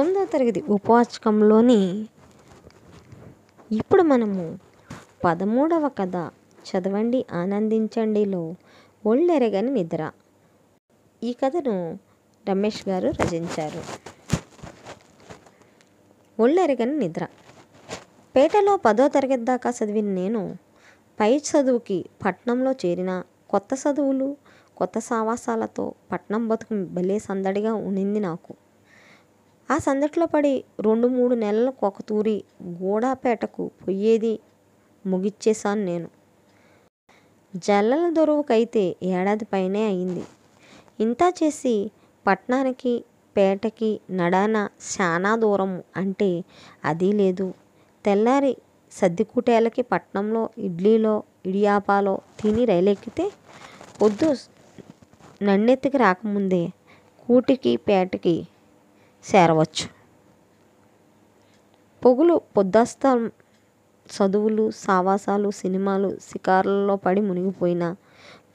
తొమ్మిదవ తరగతి ఉపవాచకంలోని ఇప్పుడు మనము పదమూడవ కథ చదవండి ఆనందించండిలో ఒళ్ళెరగని నిద్ర ఈ కథను రమేష్ గారు రచించారు ఒళ్ళెరగని నిద్ర పేటలో పదో తరగతి దాకా చదివిన నేను పై చదువుకి పట్నంలో చేరిన కొత్త చదువులు కొత్త సావాసాలతో పట్నం బతుకు భలే సందడిగా ఉండింది నాకు ఆ సందట్లో పడి రెండు మూడు నెలలకు ఒకతూరి గూడాపేటకు పొయ్యేది ముగిచ్చేశాను నేను జల్లల దొరువుకైతే ఏడాది పైనే అయింది ఇంత చేసి పట్నానికి పేటకి నడాన శానా దూరం అంటే అది లేదు తెల్లారి సర్దికుటేలకి పట్నంలో ఇడ్లీలో ఇడియాపాలో తిని రైలెక్కితే పొద్దు నన్నెత్తికి రాకముందే కూటికి పేటకి చేరవచ్చు పొగులు పొద్దాస్తాం చదువులు సావాసాలు సినిమాలు షికార్లలో పడి మునిగిపోయినా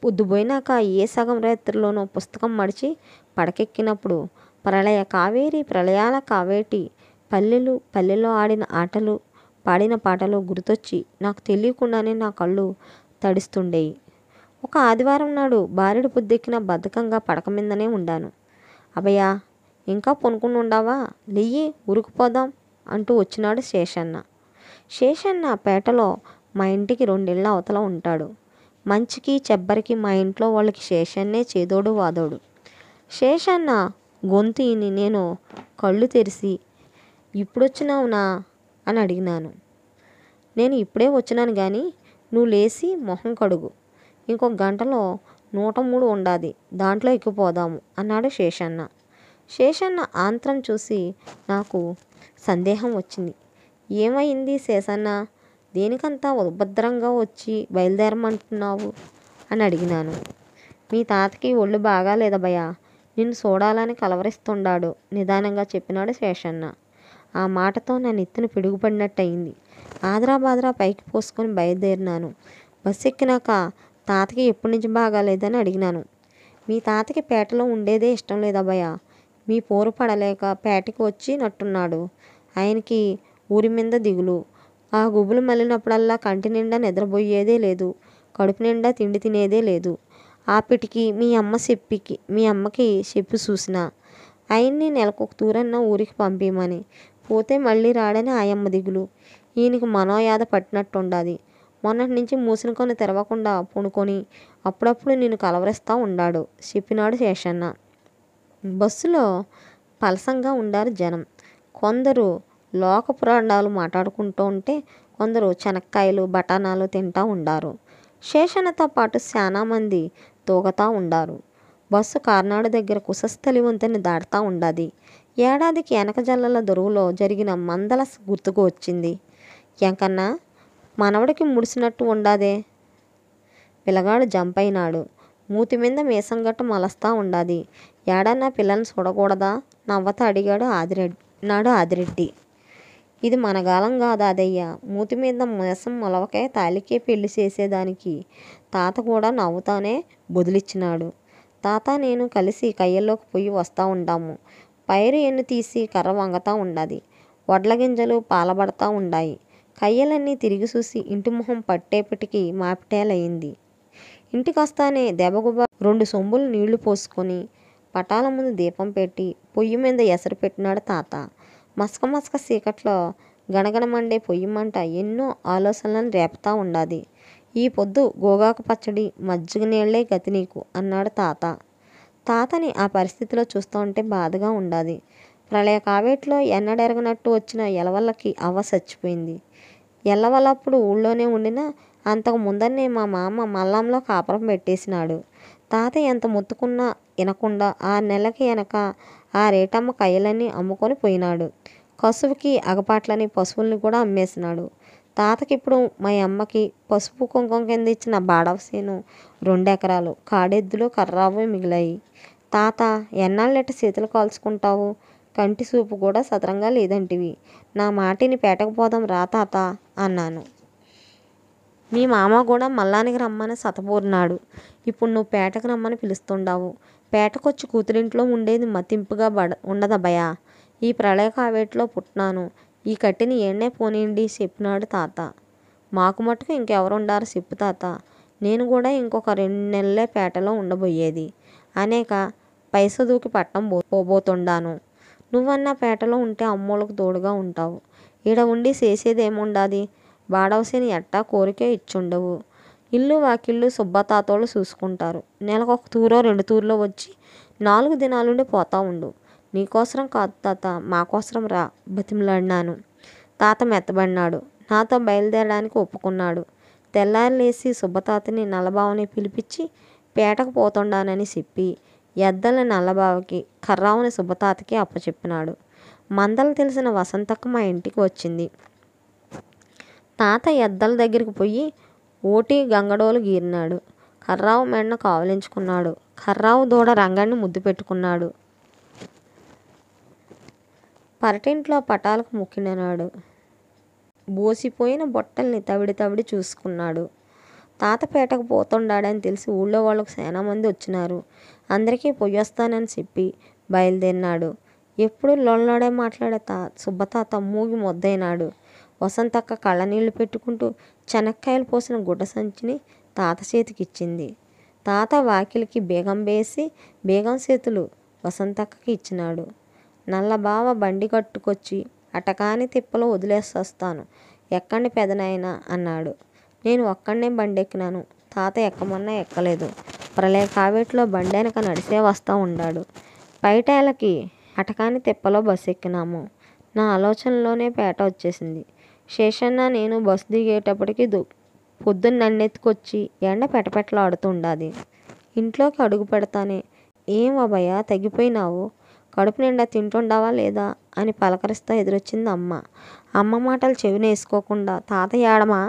పొద్దుపోయినాక ఏ సగం రాత్రిలోనో పుస్తకం మడిచి పడకెక్కినప్పుడు ప్రళయ కావేరి ప్రళయాల కావేటి పల్లెలు పల్లెలో ఆడిన ఆటలు పాడిన పాటలు గుర్తొచ్చి నాకు తెలియకుండానే నా కళ్ళు తడుస్తుండేవి ఒక ఆదివారం నాడు బారెడు పొద్దెక్కిన బద్ధకంగా పడక మీదనే ఉండాను అభయ ఇంకా పొనుకుని ఉండవా లెయ్యి ఉరుకుపోదాం అంటూ వచ్చినాడు శేషన్న శేషన్న పేటలో మా ఇంటికి రెండేళ్ళ అవతల ఉంటాడు మంచికి చెబ్బరికి మా ఇంట్లో వాళ్ళకి శేషన్నే చేదోడు వాదోడు శేషన్న గొంతు ఇని నేను కళ్ళు తెరిసి ఇప్పుడొచ్చినావునా అని అడిగినాను నేను ఇప్పుడే వచ్చినాను కానీ నువ్వు లేచి మొహం కడుగు ఇంకొక గంటలో నూట మూడు ఉండాది దాంట్లో ఎక్కిపోదాము అన్నాడు శేషన్న శేషన్న ఆంత్రం చూసి నాకు సందేహం వచ్చింది ఏమైంది శేషన్న దేనికంత ఉభద్రంగా వచ్చి బయలుదేరమంటున్నావు అని అడిగినాను మీ తాతకి ఒళ్ళు బాగాలేదా భయ నిన్ను చూడాలని కలవరిస్తుండాడు నిదానంగా చెప్పినాడు శేషన్న ఆ మాటతో నా నెత్తిన పిడుగుపడినట్టయింది ఆదరాబాదరా పైకి పోసుకొని బయలుదేరినాను బస్సు ఎక్కినాక తాతకి ఎప్పటి నుంచి బాగాలేదని అడిగినాను మీ తాతకి పేటలో ఉండేదే ఇష్టం లేదా భయా మీ పోరు పడలేక పేటకి వచ్చినట్టున్నాడు ఆయనకి ఊరి మీద దిగులు ఆ గుబులు మళ్ళినప్పుడల్లా కంటి నిండా నిద్రపోయేదే లేదు కడుపు నిండా తిండి తినేదే లేదు ఆపిటికి మీ అమ్మ చెప్పికి మీ అమ్మకి చెప్పి చూసిన ఆయన్ని నెలకు దూరన్న ఊరికి పంపిమని పోతే మళ్ళీ రాడని ఆయమ్మ దిగులు ఈయనకి మనోయాద పట్టినట్టుండాది మొన్నటి నుంచి మూసిన కొని తెరవకుండా పూనుకొని అప్పుడప్పుడు నేను కలవరిస్తూ ఉండాడు చెప్పినాడు శేషన్న బస్సులో పలసంగా ఉండారు జనం కొందరు లోక పురాణాలు మాట్లాడుకుంటూ ఉంటే కొందరు చెనక్కాయలు బఠానాలు తింటూ ఉండారు శేషణతో పాటు మంది తూగతా ఉండారు బస్సు కార్నాడు దగ్గర కుసస్థలి వంతెన దాటుతూ ఉండాది ఏడాదికి వెనకజల్లల దొరువులో జరిగిన మందల గుర్తుకు వచ్చింది ఎంకన్నా మనవడికి ముడిసినట్టు ఉండాదే పిలగాడు జంప్ అయినాడు మూతి మీద మీసంగట్టు మలస్తా ఉండాది ఏడా నా పిల్లల్ని చూడకూడదా నవ్వత అడిగాడు ఆదిరెడ్డి నాడు ఆదిరెడ్డి ఇది మనగాలం కాదు అదయ్యా మూతి మీద మీసం మొలవకాయ తాలికే పెళ్లి చేసేదానికి తాత కూడా నవ్వుతానే బొదిలిచ్చినాడు తాత నేను కలిసి కయ్యల్లోకి పోయి వస్తూ ఉంటాము పైరు ఎన్ను తీసి కర్ర వంగతా ఉండాది వడ్ల గింజలు పాలబడతా ఉండాయి కయ్యలన్నీ తిరిగి చూసి ఇంటి మొహం పట్టేపటికి మాపిటేలయింది వస్తానే దెబగుబ రెండు సొంబులు నీళ్లు పోసుకొని పటాల ముందు దీపం పెట్టి పొయ్యి మీద ఎసరు పెట్టినాడు తాత మసక మసక చీకట్లో గణగణమండే మంట ఎన్నో ఆలోచనలను రేపుతా ఉండాది ఈ పొద్దు గోగాకు పచ్చడి మజ్జిగ నీళ్లే గతి నీకు అన్నాడు తాత తాతని ఆ పరిస్థితిలో చూస్తూ ఉంటే బాధగా ఉండాది ప్రళయ కావేట్లో ఎన్నడెరగనట్టు వచ్చిన ఎలవల్లకి అవ్వ చచ్చిపోయింది ఎల్లవల్లప్పుడు ఊళ్ళోనే ఉండిన అంతకు ముందన్నే మా మామ మల్లంలో కాపురం పెట్టేసినాడు తాతయ్య ఎంత మొత్తుకున్నా వినకుండా ఆ నెలకి వెనక ఆ రేటమ్మ కయ్యలన్నీ అమ్ముకొని పోయినాడు కసువుకి అగపాట్లని పశువుల్ని కూడా అమ్మేసినాడు తాతకిప్పుడు మా అమ్మకి పసుపు కుంకుమ కింద ఇచ్చిన బాడవసేను రెండెకరాలు కాడెద్దులు కర్రావు మిగిలాయి తాత ఎన్నాళ్ళెట చేతులు కాల్చుకుంటావు కంటి సూపు కూడా సదరంగా లేదంటివి నా మాటిని పేటకు పోదాం రా తాత అన్నాను మీ మామ కూడా మల్లానికి రమ్మని సతబూర్నాడు ఇప్పుడు నువ్వు పేటకు రమ్మని పిలుస్తుండావు పేటకొచ్చి కూతురింట్లో ఉండేది మతింపుగా బడ ఉండదబ్బయా ఈ ప్రళయ కావేటిలో పుట్టినాను ఈ కట్టిని ఏనే పోనీయండి చెప్పినాడు తాత మాకు మటుకు ఇంకెవరుండారు చెప్పు తాత నేను కూడా ఇంకొక రెండు నెలలే పేటలో ఉండబోయేది అనేక దూకి పట్టం పోబోతుండాను నువ్వన్నా పేటలో ఉంటే అమ్మోళ్ళకు తోడుగా ఉంటావు ఈడ ఉండి చేసేదేముండాది వాడవసిని ఎట్టా కోరికే ఇచ్చుండవు ఇల్లు వాకిళ్ళు సుబ్బతాతోళ్ళు చూసుకుంటారు నెలకు ఒక తూరో రెండు తూర్లో వచ్చి నాలుగు దినాలుండి పోతా ఉండు నీకోసరం కాదు తాత మాకోసరం రా బతిమలాడినాను తాత మెత్తబడినాడు నాతో బయలుదేరడానికి ఒప్పుకున్నాడు తెల్లారులేసి సుబ్బతాతని నల్లబావని పిలిపించి పేటకు పోతుండానని చెప్పి ఎద్దల నల్లబావకి కర్రావుని సుబ్బతాతకి అప్పచెప్పినాడు మందలు తెలిసిన వసంతకు మా ఇంటికి వచ్చింది తాత ఎద్దల దగ్గరికి పోయి ఓటి గంగడోలు గీరినాడు కర్రావు మెడను కావలించుకున్నాడు కర్రావు దూడ రంగాన్ని ముద్దు పెట్టుకున్నాడు పరటింట్లో పటాలకు ముక్కిననాడు బోసిపోయిన బొట్టల్ని తవిడి తవిడి చూసుకున్నాడు తాత పేటకు పోతుండాడని తెలిసి ఊళ్ళో వాళ్ళకు మంది వచ్చినారు అందరికీ పొయ్యొస్తానని చెప్పి బయలుదేరినాడు ఎప్పుడు లొల్లాడే మాట్లాడే తా సుబ్బతాత మూగి మొద్దైనాడు వసంతక్క కళ్ళనీళ్లు పెట్టుకుంటూ చెనక్కాయలు పోసిన గుడ్డ సంచిని తాత చేతికిచ్చింది తాత వాకిలికి బేగం వేసి బేగం చేతులు వసంతక్కకి ఇచ్చినాడు నల్లబావ బండి కట్టుకొచ్చి అటకాని తిప్పలో వదిలేసొస్తాను ఎక్కండి పెదనాయన అన్నాడు నేను ఒక్కడనే బండి ఎక్కినాను తాత ఎక్కమన్నా ఎక్కలేదు ప్రళయ కావేట్లో బండి వెనక నడిసే వస్తూ ఉండాడు బయటేళ్ళకి అటకాని తిప్పలో బస్సు ఎక్కినాము నా ఆలోచనలోనే పేట వచ్చేసింది శేషన్న నేను బస్సు దిగేటప్పటికి దు పొద్దున్న నన్నెత్తుకొచ్చి ఎండ పెటపెటలాడుతుండాది ఇంట్లోకి అడుగు పెడతానే ఏం అభయ తగ్గిపోయినావు కడుపు నిండా తింటుండవా లేదా అని పలకరిస్తా ఎదురొచ్చింది అమ్మ అమ్మ మాటలు చెవినేసుకోకుండా తాతయ్య ఆడమా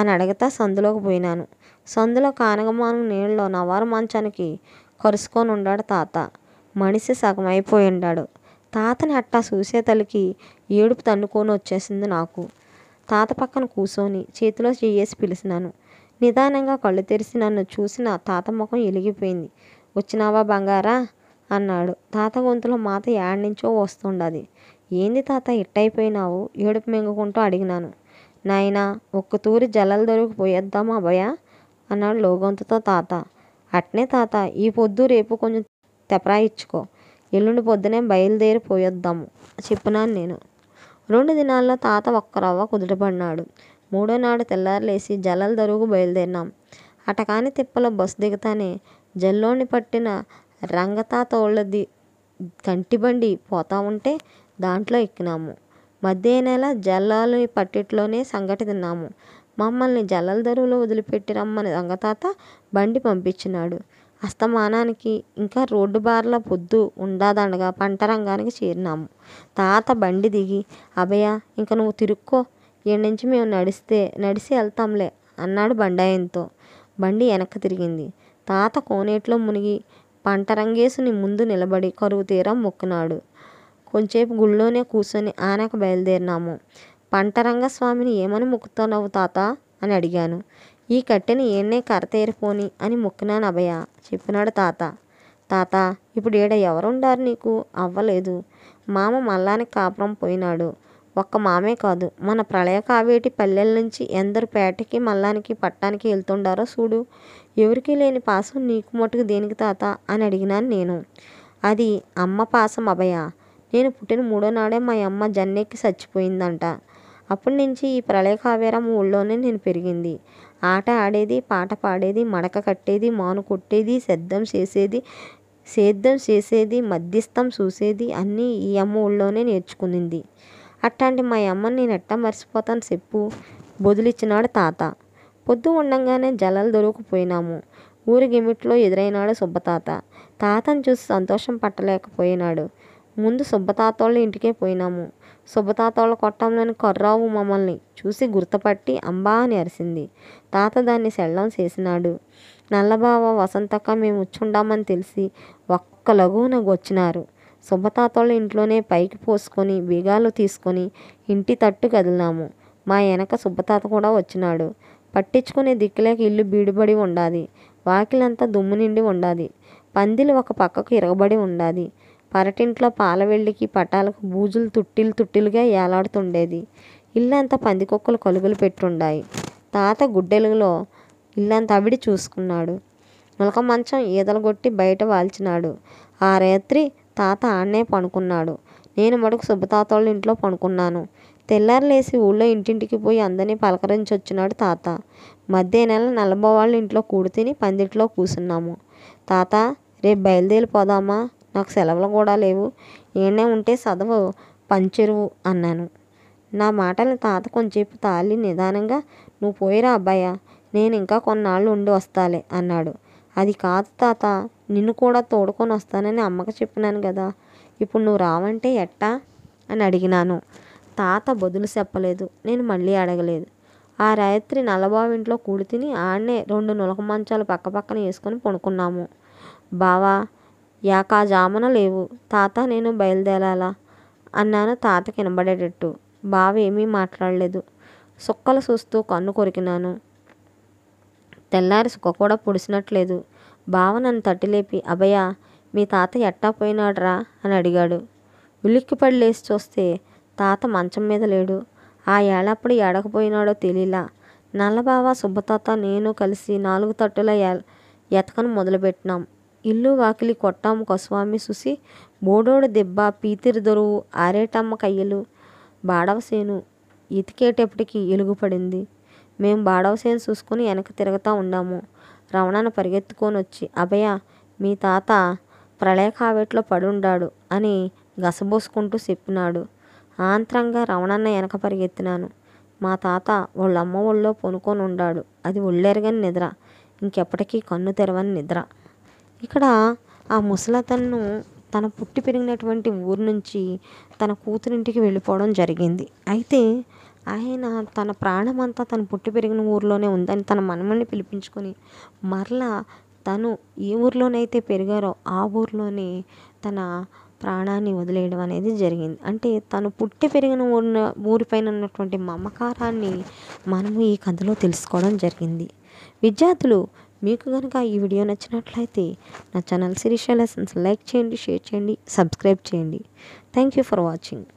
అని అడగతా సందులోకి పోయినాను సందులో కానగమాను నీళ్ళలో నవారు మంచానికి కరుసుకొని ఉండాడు తాత మనిషి సగం అయిపోయి ఉండాడు తాతని అట్టా చూసేతలకి ఏడుపు తన్నుకొని వచ్చేసింది నాకు తాత పక్కన కూర్చొని చేతిలో చేయేసి పిలిచినాను నిదానంగా కళ్ళు తెరిచి నన్ను చూసిన తాత ముఖం ఎలిగిపోయింది వచ్చినావా బంగారా అన్నాడు తాత గొంతులో మాత యాడ్ నుంచో వస్తుండది ఏంది తాత ఇట్టయిపోయినావు ఏడుపు మింగుకుంటూ అడిగినాను నాయనా ఒక్క తూరి జలాలు దొరికి పోయేద్దామా అభయ అన్నాడు లోగొంతుతో తాత అట్నే తాత ఈ పొద్దు రేపు కొంచెం తెపరాయిచ్చుకో ఎల్లుండి పొద్దునే బయలుదేరి పోయొద్దాము చెప్పినాను నేను రెండు దినాల్లో తాత ఒక్కరవ్వ కుదుటపడినాడు మూడో నాడు తెల్లారులేసి జల్లల దరువుకు బయలుదేరినాం అటకాని తిప్పలో బస్సు దిగుతానే జల్లోని పట్టిన రంగతాతోళ్ళది కంటిబండి పోతా ఉంటే దాంట్లో ఎక్కినాము మధ్య నెల జల్లాలు పట్టిట్లోనే సంగటి తిన్నాము మమ్మల్ని జల్లల దరువులో వదిలిపెట్టి రమ్మని రంగతాత బండి పంపించినాడు అస్తమానానికి ఇంకా రోడ్డు బార్ల పొద్దు ఉండదండగా పంట రంగానికి చేరినాము తాత బండి దిగి అభయ ఇంక నువ్వు తిరుక్కో ఈడ నుంచి మేము నడిస్తే నడిసి వెళ్తాంలే అన్నాడు బండాయంతో బండి వెనక్కి తిరిగింది తాత కోనేట్లో మునిగి పంట రంగేసుని ముందు నిలబడి కరువు తీరం మొక్కునాడు కొంచేపు గుళ్ళోనే కూర్చొని ఆనక బయలుదేరినాము పంటరంగ స్వామిని ఏమని మొక్కుతావు తాత అని అడిగాను ఈ కట్టెని ఏనే కరతేరిపోని అని మొక్కినాను అభయ చెప్పినాడు తాత తాత ఇప్పుడు ఈడ ఎవరుండారు నీకు అవ్వలేదు మామ మల్లానికి కాపురం పోయినాడు ఒక్క మామే కాదు మన ప్రళయ కావేటి పల్లెల నుంచి ఎందరు పేటకి మల్లానికి పట్టానికి వెళ్తుండారో చూడు ఎవరికీ లేని పాసం నీకు మటుకు దేనికి తాత అని అడిగినాను నేను అది అమ్మ పాసం అభయ నేను పుట్టిన మూడో నాడే మా అమ్మ జన్నెక్కి చచ్చిపోయిందంట అప్పటి నుంచి ఈ ప్రళయ ఊళ్ళోనే నేను పెరిగింది ఆట ఆడేది పాట పాడేది మడక కట్టేది మాను కొట్టేది శబ్దం చేసేది సేద్యం చేసేది మధ్యస్థం చూసేది అన్నీ ఈ అమ్మ ఊళ్ళోనే నేర్చుకునింది అట్లాంటి మా అమ్మని నేను ఎట్టా మర్చిపోతాను చెప్పు బొదిలిచ్చినాడు తాత పొద్దు ఉండంగానే జలాలు దొరుకుపోయినాము ఊరి గిమిట్లో ఎదురైనాడు సుబ్బతాత తాతను చూసి సంతోషం పట్టలేకపోయినాడు ముందు సుబ్బతాతోళ్ళు ఇంటికే పోయినాము సుబ్బతాతోళ్ళ కొట్టంలోని కర్రావు మమ్మల్ని చూసి గుర్తుపట్టి అంబా అని అరిసింది తాత దాన్ని సెళ్ళం చేసినాడు నల్లబావ వసంతక్క మేము వచ్చుండామని తెలిసి ఒక్క లఘువున గొచ్చినారు శుభతాతోళ్ళ ఇంట్లోనే పైకి పోసుకొని బీగాలు తీసుకొని ఇంటి తట్టు కదిలినాము మా వెనక శుభతాత కూడా వచ్చినాడు పట్టించుకునే దిక్కులేక ఇల్లు బీడుబడి ఉండాది వాకిలంతా దుమ్ము నిండి ఉండాది పందిలు ఒక పక్కకు ఇరగబడి ఉండాది పరటింట్లో పాల వెళ్ళికి పటాలకు బూజులు తుట్టిలు తుట్టిలుగా ఏలాడుతుండేది ఇల్లంతా పందికొక్కలు కలుగులు పెట్టుండాయి తాత గుడ్డెలుగులో ఇల్లంతా అవిడి చూసుకున్నాడు నులక మంచం ఈదలగొట్టి బయట వాల్చినాడు ఆ రాత్రి తాత ఆడనే పనుకున్నాడు నేను మడుకు సుబ్బతాతోళ్ళ ఇంట్లో పనుకున్నాను తెల్లారలేసి ఊళ్ళో ఇంటింటికి పోయి అందరినీ పలకరించి వచ్చినాడు తాత మధ్య నెల వాళ్ళ ఇంట్లో తిని పందిట్లో కూసున్నాము తాత రేపు బయలుదేరిపోదామా నాకు సెలవులు కూడా లేవు ఈడనే ఉంటే చదవు పంచెరువు అన్నాను నా మాటలు తాత కొంచెంసేపు తాళి నిదానంగా నువ్వు పోయిరా అబ్బాయ్యా నేను ఇంకా కొన్నాళ్ళు ఉండి వస్తాలే అన్నాడు అది కాదు తాత నిన్ను కూడా తోడుకొని వస్తానని అమ్మకు చెప్పినాను కదా ఇప్పుడు నువ్వు రావంటే ఎట్టా అని అడిగినాను తాత బదులు చెప్పలేదు నేను మళ్ళీ అడగలేదు ఆ రాత్రి నల్లబావింట్లో కూడి తిని ఆడనే రెండు నులక మంచాలు పక్కపక్కన వేసుకొని పడుకున్నాము బావా యాకా జామున లేవు తాత నేను బయలుదేరాలా అన్నాను తాత వినబడేటట్టు బావ ఏమీ మాట్లాడలేదు సుక్కలు చూస్తూ కన్ను కొరికినాను తెల్లారి సుక్క కూడా పొడిసినట్లేదు బావ నన్ను తట్టిలేపి అభయ మీ తాత ఎట్టా పోయినాడ్రా అని అడిగాడు ఉలిక్కిపడి లేచి చూస్తే తాత మంచం మీద లేడు ఆ ఏళప్పుడు ఏడకపోయినాడో తెలియలా నల్లబావ సుబ్బతాత నేను కలిసి నాలుగు తట్టుల ఎతకను మొదలుపెట్టినాం ఇల్లు వాకిలి కొట్టాము కసువామి సుసి బోడోడు దెబ్బ పీతిరి దొరువు ఆరేటమ్మ కయ్యలు బాడవసేను ఇతికేటప్పటికి ఎలుగుపడింది మేము బాడవసేను చూసుకుని వెనక తిరుగుతూ ఉన్నాము రమణను పరిగెత్తుకొని వచ్చి అభయ మీ తాత ప్రళయకావేట్లో పడుండాడు అని గసబోసుకుంటూ చెప్పినాడు ఆంత్రంగా రమణన్న వెనక పరిగెత్తినాను మా తాత వాళ్ళమ్మ ఒళ్ళో పొనుకొని ఉండాడు అది ఒళ్ళెరగని నిద్ర ఇంకెప్పటికీ కన్ను తెరవని నిద్ర ఇక్కడ ఆ ముసలతను తన పుట్టి పెరిగినటువంటి ఊరు నుంచి తన కూతురింటికి వెళ్ళిపోవడం జరిగింది అయితే ఆయన తన ప్రాణమంతా తన పుట్టి పెరిగిన ఊరిలోనే ఉందని తన మనమని పిలిపించుకొని మరలా తను ఏ ఊరిలోనైతే పెరిగారో ఆ ఊరిలోనే తన ప్రాణాన్ని వదిలేయడం అనేది జరిగింది అంటే తను పుట్టి పెరిగిన ఊరిన ఊరిపైన ఉన్నటువంటి మమకారాన్ని మనము ఈ కథలో తెలుసుకోవడం జరిగింది విద్యార్థులు మీకు కనుక ఈ వీడియో నచ్చినట్లయితే నా ఛానల్ శిరీష లెసన్స్ లైక్ చేయండి షేర్ చేయండి సబ్స్క్రైబ్ చేయండి థ్యాంక్ యూ ఫర్ వాచింగ్